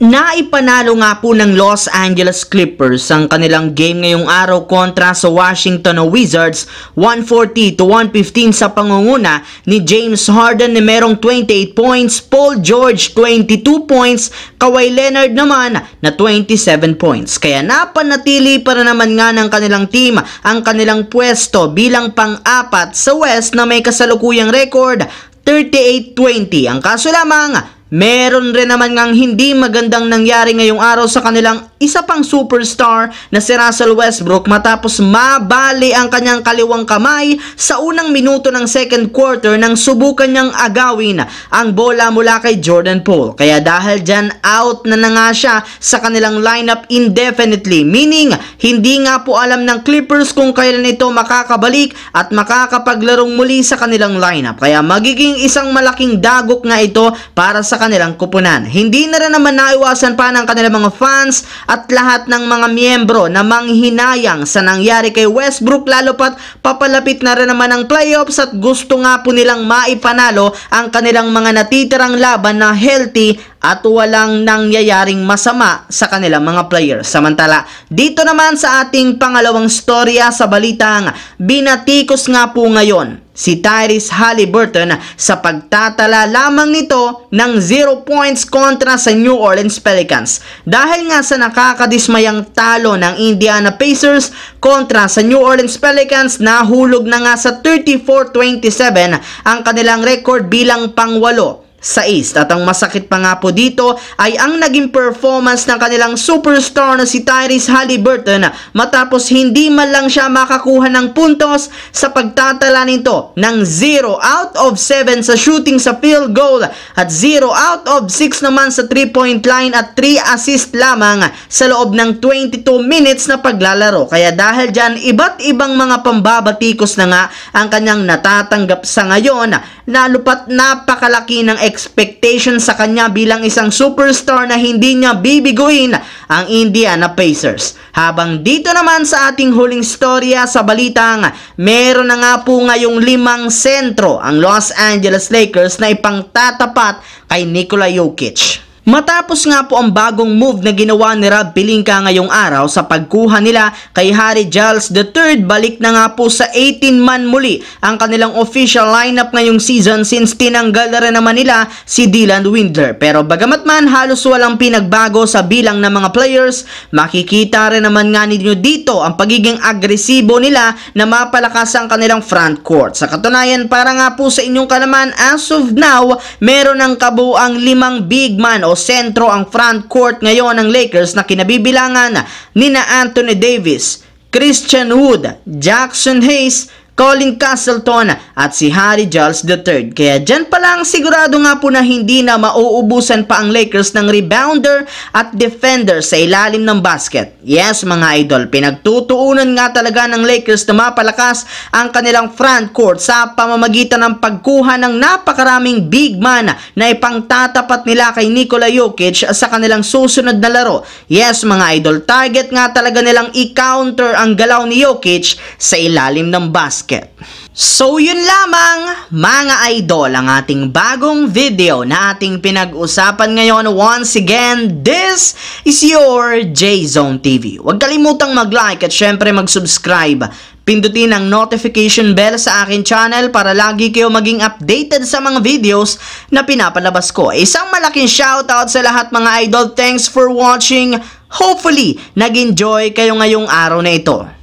Naipanalo nga po ng Los Angeles Clippers ang kanilang game ngayong araw kontra sa Washington Wizards 140 to 115 sa pangunguna ni James Harden na merong 28 points, Paul George 22 points, Kawhi Leonard naman na 27 points. Kaya napanatili para naman nga ng kanilang team ang kanilang pwesto bilang pang-apat sa West na may kasalukuyang record 38-20. Ang kaso lamang Meron rin naman ngang hindi magandang nangyari ngayong araw sa kanilang isa pang superstar na si Russell Westbrook matapos mabali ang kanyang kaliwang kamay sa unang minuto ng second quarter nang subukan niyang agawin ang bola mula kay Jordan Poole. Kaya dahil dyan out na na nga siya sa kanilang lineup indefinitely meaning hindi nga po alam ng Clippers kung kailan ito makakabalik at makakapaglarong muli sa kanilang lineup. Kaya magiging isang malaking dagok nga ito para sa kanilang kupunan. Hindi na rin naman naiwasan pa ng kanilang mga fans at lahat ng mga miyembro na manghinayang sa nangyari kay Westbrook lalo pat papalapit na rin naman ang playoffs at gusto nga po nilang maipanalo ang kanilang mga natitirang laban na healthy at walang nangyayaring masama sa kanilang mga player. Samantala, dito naman sa ating pangalawang storya sa balitang binatikos nga po ngayon si Tyrese Halliburton sa pagtatala lamang nito ng 0 points kontra sa New Orleans Pelicans dahil nga sa nakakadismayang talo ng Indiana Pacers kontra sa New Orleans Pelicans nahulog na nga sa 34-27 ang kanilang record bilang pangwalo 6. At ang masakit pa nga po dito ay ang naging performance ng kanilang superstar na si Tyrese Halliburton matapos hindi man lang siya makakuha ng puntos sa pagtatala nito ng 0 out of 7 sa shooting sa field goal at 0 out of 6 naman sa 3-point line at 3 assist lamang sa loob ng 22 minutes na paglalaro. Kaya dahil dyan, iba't ibang mga pambabatikos na nga ang kanyang natatanggap sa ngayon na lupat napakalaki ng expectation sa kanya bilang isang superstar na hindi niya bibiguin ang Indiana Pacers. Habang dito naman sa ating huling storya sa balitang, meron na nga po ngayong limang sentro ang Los Angeles Lakers na ipangtatapat kay Nikola Jokic. Matapos nga po ang bagong move na ginawa ni Rob Pilingka ngayong araw sa pagkuha nila kay Harry Giles III, balik na nga po sa 18-man muli ang kanilang official lineup ngayong season since tinanggal na rin naman nila si Dylan Windler. Pero bagamat man halos walang pinagbago sa bilang ng mga players, makikita rin naman nga ninyo dito ang pagiging agresibo nila na mapalakas ang kanilang front court. Sa katunayan, para nga po sa inyong kalaman, as of now, meron ng kabuang limang big man o sentro ang front court ngayon ng Lakers na kinabibilangan ni na Anthony Davis, Christian Wood, Jackson Hayes, Colin Castleton at si Harry Giles III. Kaya dyan pa lang sigurado nga po na hindi na mauubusan pa ang Lakers ng rebounder at defender sa ilalim ng basket. Yes mga idol, pinagtutuunan nga talaga ng Lakers na mapalakas ang kanilang front court sa pamamagitan ng pagkuha ng napakaraming big man na ipangtatapat nila kay Nikola Jokic sa kanilang susunod na laro. Yes mga idol, target nga talaga nilang i-counter ang galaw ni Jokic sa ilalim ng basket basket. So yun lamang mga idol ang ating bagong video na ating pinag-usapan ngayon. Once again, this is your J-Zone TV. Huwag kalimutang mag-like at syempre mag-subscribe Pindutin ang notification bell sa akin channel para lagi kayo maging updated sa mga videos na pinapalabas ko. Isang malaking shoutout sa lahat mga idol. Thanks for watching. Hopefully, nag-enjoy kayo ngayong araw na ito.